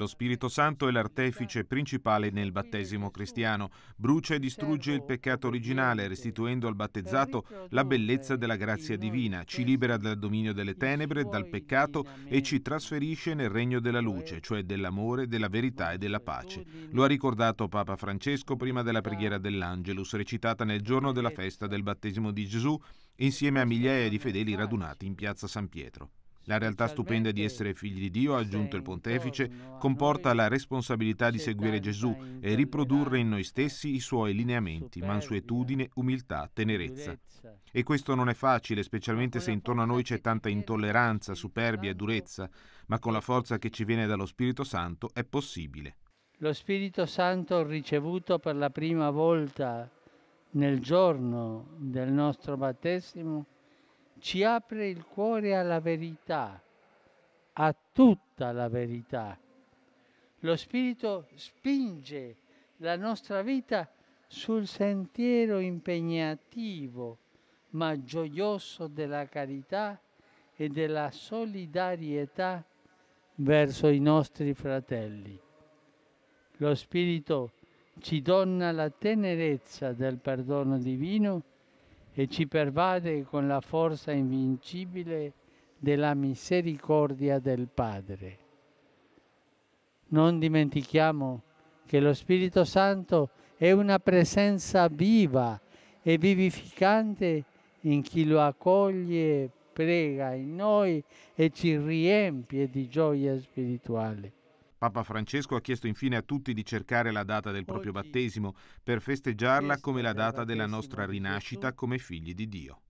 Lo Spirito Santo è l'artefice principale nel battesimo cristiano. Brucia e distrugge il peccato originale, restituendo al battezzato la bellezza della grazia divina, ci libera dal dominio delle tenebre, dal peccato e ci trasferisce nel regno della luce, cioè dell'amore, della verità e della pace. Lo ha ricordato Papa Francesco prima della preghiera dell'Angelus, recitata nel giorno della festa del battesimo di Gesù, insieme a migliaia di fedeli radunati in piazza San Pietro. La realtà stupenda di essere figli di Dio, ha aggiunto il pontefice, comporta la responsabilità di seguire Gesù e riprodurre in noi stessi i suoi lineamenti, mansuetudine, umiltà, tenerezza. E questo non è facile, specialmente se intorno a noi c'è tanta intolleranza, superbia e durezza, ma con la forza che ci viene dallo Spirito Santo è possibile. Lo Spirito Santo ricevuto per la prima volta nel giorno del nostro battesimo ci apre il cuore alla verità, a tutta la verità. Lo Spirito spinge la nostra vita sul sentiero impegnativo, ma gioioso della carità e della solidarietà verso i nostri fratelli. Lo Spirito ci donna la tenerezza del perdono divino e ci pervade con la forza invincibile della misericordia del Padre. Non dimentichiamo che lo Spirito Santo è una presenza viva e vivificante in chi lo accoglie, prega in noi e ci riempie di gioia spirituale. Papa Francesco ha chiesto infine a tutti di cercare la data del proprio battesimo per festeggiarla come la data della nostra rinascita come figli di Dio.